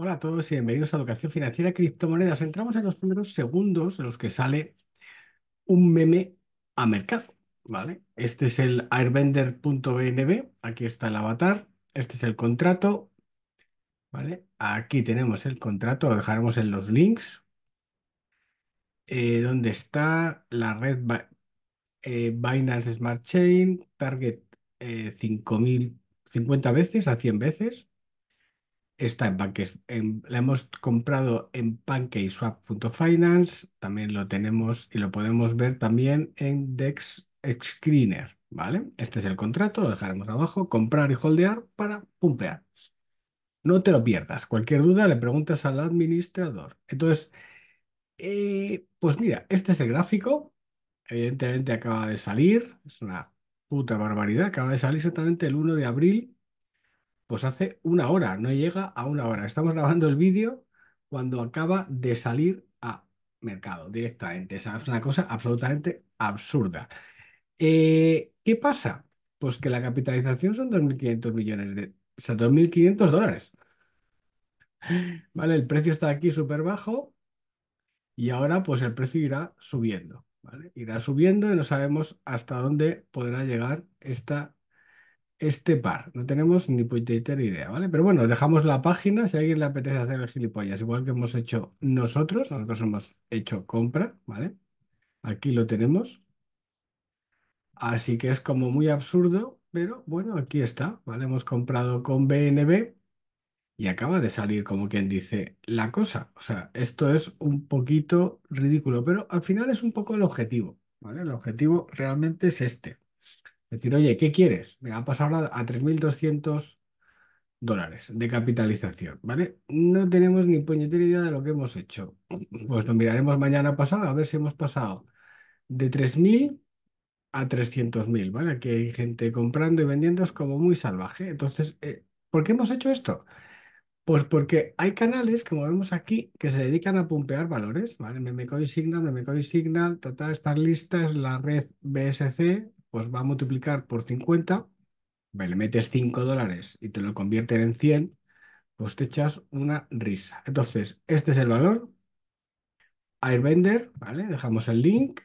Hola a todos y bienvenidos a Educación Financiera Criptomonedas. Entramos en los primeros segundos en los que sale un meme a mercado, ¿vale? Este es el airbender.bnb, aquí está el avatar, este es el contrato, ¿vale? Aquí tenemos el contrato, lo dejaremos en los links. Donde eh, ¿Dónde está la red eh, Binance Smart Chain? Target eh, 5.050 veces a 100 veces. Esta en la hemos comprado en pancakeswap.finance, también lo tenemos y lo podemos ver también en Dex Screener, ¿vale? Este es el contrato, lo dejaremos abajo, comprar y holdear para pumpear. No te lo pierdas, cualquier duda le preguntas al administrador. Entonces, eh, pues mira, este es el gráfico, evidentemente acaba de salir, es una puta barbaridad, acaba de salir exactamente el 1 de abril pues hace una hora, no llega a una hora. Estamos grabando el vídeo cuando acaba de salir a mercado directamente. Esa es una cosa absolutamente absurda. Eh, ¿Qué pasa? Pues que la capitalización son 2.500 millones de... O sea, 2.500 dólares. Vale, el precio está aquí súper bajo y ahora pues el precio irá subiendo. ¿vale? Irá subiendo y no sabemos hasta dónde podrá llegar esta este par. No tenemos ni ni idea, ¿vale? Pero bueno, dejamos la página si a alguien le apetece hacer el gilipollas, igual que hemos hecho nosotros, nosotros hemos hecho compra, ¿vale? Aquí lo tenemos. Así que es como muy absurdo, pero bueno, aquí está, ¿vale? Hemos comprado con BNB y acaba de salir, como quien dice, la cosa. O sea, esto es un poquito ridículo, pero al final es un poco el objetivo, ¿vale? El objetivo realmente es este. Decir, oye, ¿qué quieres? Me han pasado ahora a 3.200 dólares de capitalización, ¿vale? No tenemos ni puñetera idea de lo que hemos hecho. Pues lo miraremos mañana pasado a ver si hemos pasado de 3.000 a 300.000, ¿vale? Aquí hay gente comprando y vendiendo, es como muy salvaje. Entonces, eh, ¿por qué hemos hecho esto? Pues porque hay canales, como vemos aquí, que se dedican a pumpear valores, ¿vale? MMCoin Signal, MMCoin Signal, total, estas listas, la red BSC, pues va a multiplicar por 50, le metes 5 dólares y te lo convierten en 100, pues te echas una risa. Entonces, este es el valor. Airbender, ¿vale? Dejamos el link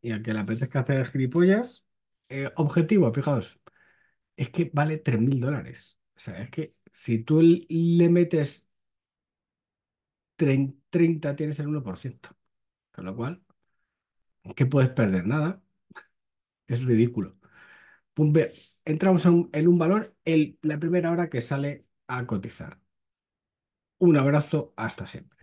y a que le apetezca hacer las gilipollas. Eh, objetivo, fijaos, es que vale 3.000 dólares. O sea, es que si tú le metes 30, tienes el 1%. Con lo cual, que puedes perder? Nada. Es ridículo. entramos en un, valor la primera hora que sale a cotizar. Un abrazo, hasta siempre.